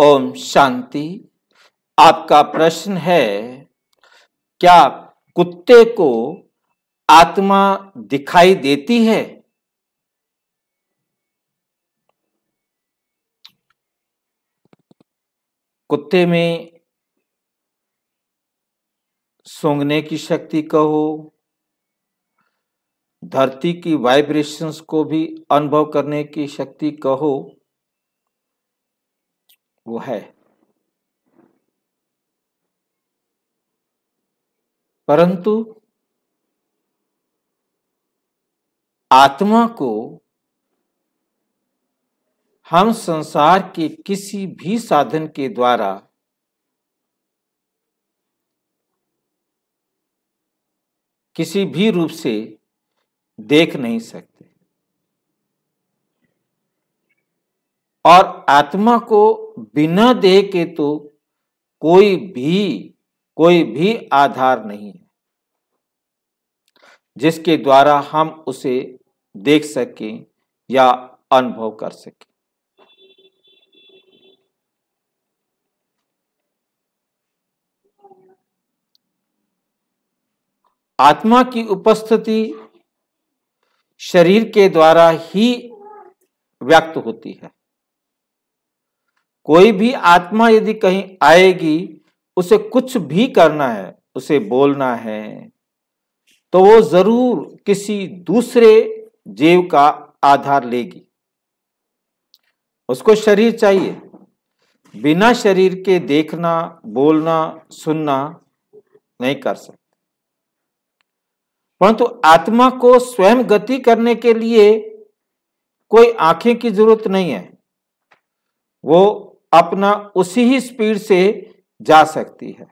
ओम शांति आपका प्रश्न है क्या कुत्ते को आत्मा दिखाई देती है कुत्ते में सूंघने की शक्ति कहो धरती की वाइब्रेशंस को भी अनुभव करने की शक्ति कहो वो है परंतु आत्मा को हम संसार के किसी भी साधन के द्वारा किसी भी रूप से देख नहीं सकते और आत्मा को बिना देह के तो कोई भी कोई भी आधार नहीं है जिसके द्वारा हम उसे देख सके या अनुभव कर सके आत्मा की उपस्थिति शरीर के द्वारा ही व्यक्त होती है कोई भी आत्मा यदि कहीं आएगी उसे कुछ भी करना है उसे बोलना है तो वो जरूर किसी दूसरे जीव का आधार लेगी उसको शरीर चाहिए बिना शरीर के देखना बोलना सुनना नहीं कर सकते परंतु तो आत्मा को स्वयं गति करने के लिए कोई आंखें की जरूरत नहीं है वो अपना उसी ही स्पीड से जा सकती है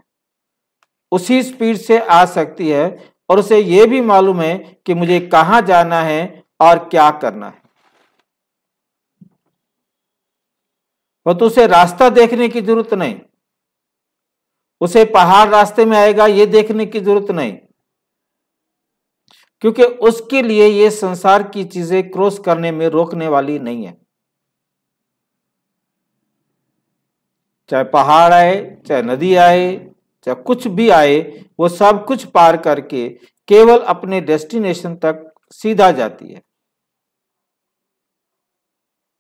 उसी स्पीड से आ सकती है और उसे यह भी मालूम है कि मुझे कहां जाना है और क्या करना है वो तो उसे रास्ता देखने की जरूरत नहीं उसे पहाड़ रास्ते में आएगा यह देखने की जरूरत नहीं क्योंकि उसके लिए यह संसार की चीजें क्रॉस करने में रोकने वाली नहीं है चाहे पहाड़ आए चाहे नदी आए चाहे कुछ भी आए वो सब कुछ पार करके केवल अपने डेस्टिनेशन तक सीधा जाती है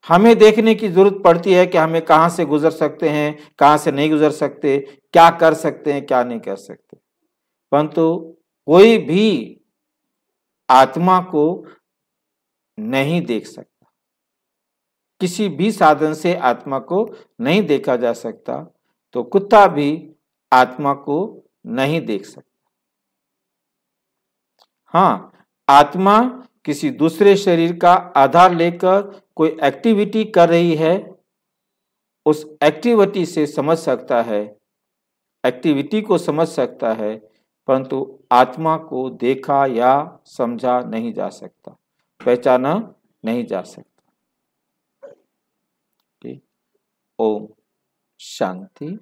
हमें देखने की जरूरत पड़ती है कि हमें कहां से गुजर सकते हैं कहां से नहीं गुजर सकते क्या कर सकते हैं क्या नहीं कर सकते परंतु कोई भी आत्मा को नहीं देख सकता किसी भी साधन से आत्मा को नहीं देखा जा सकता तो कुत्ता भी आत्मा को नहीं देख सकता हाँ आत्मा किसी दूसरे शरीर का आधार लेकर कोई एक्टिविटी कर रही है उस एक्टिविटी से समझ सकता है एक्टिविटी को समझ सकता है परंतु आत्मा को देखा या समझा नहीं जा सकता पहचाना नहीं जा सकता ओम शांति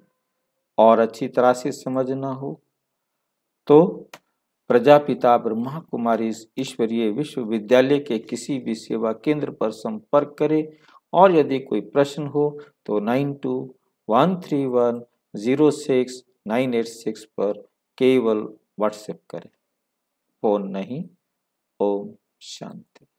और अच्छी तरह से समझना हो तो प्रजापिता ब्रह्मा कुमारी ईश्वरीय विश्वविद्यालय के किसी भी सेवा केंद्र पर संपर्क करें और यदि कोई प्रश्न हो तो nine two one three one zero six nine eight six पर केवल व्हाट्सएप करें फोन नहीं ओम शांति